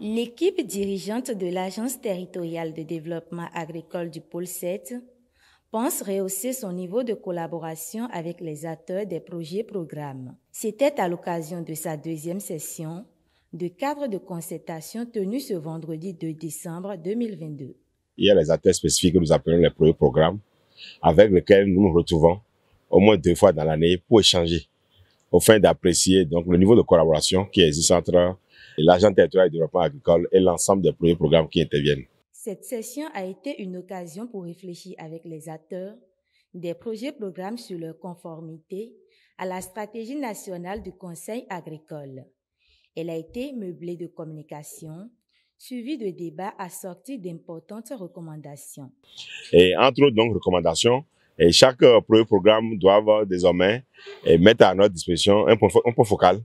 L'équipe dirigeante de l'Agence territoriale de développement agricole du pôle 7 pense rehausser son niveau de collaboration avec les acteurs des projets programmes. C'était à l'occasion de sa deuxième session de cadre de concertation tenue ce vendredi 2 décembre 2022. Il y a les acteurs spécifiques que nous appelons les projets programmes avec lesquels nous nous retrouvons au moins deux fois dans l'année pour échanger, afin d'apprécier donc le niveau de collaboration qui existe entre l'agent territorial de développement agricole et l'ensemble des projets programmes qui interviennent. Cette session a été une occasion pour réfléchir avec les acteurs des projets programmes sur leur conformité à la stratégie nationale du Conseil agricole. Elle a été meublée de communication, suivie de débats assortis d'importantes recommandations. Et entre autres donc recommandations, et chaque euh, projet programme doit désormais mettre à notre disposition un point focal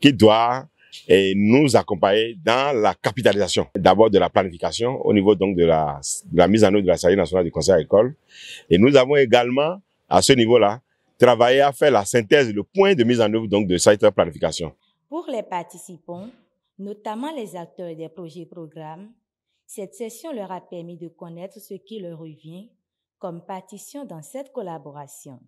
qui doit et nous accompagner dans la capitalisation. D'abord de la planification au niveau donc de la, mise en œuvre de la stratégie nationale du conseil l'école Et nous avons également, à ce niveau-là, travaillé à faire la synthèse, le point de mise en œuvre donc de cette planification. Pour les participants, notamment les acteurs des projets programmes, cette session leur a permis de connaître ce qui leur revient comme partition dans cette collaboration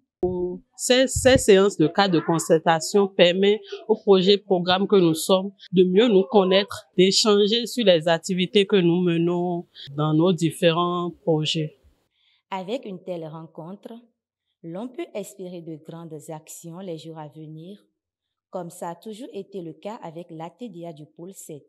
ces, séances de cas de concertation permettent au projet programme que nous sommes de mieux nous connaître, d'échanger sur les activités que nous menons dans nos différents projets. Avec une telle rencontre, l'on peut espérer de grandes actions les jours à venir, comme ça a toujours été le cas avec l'ATDA du pôle 7.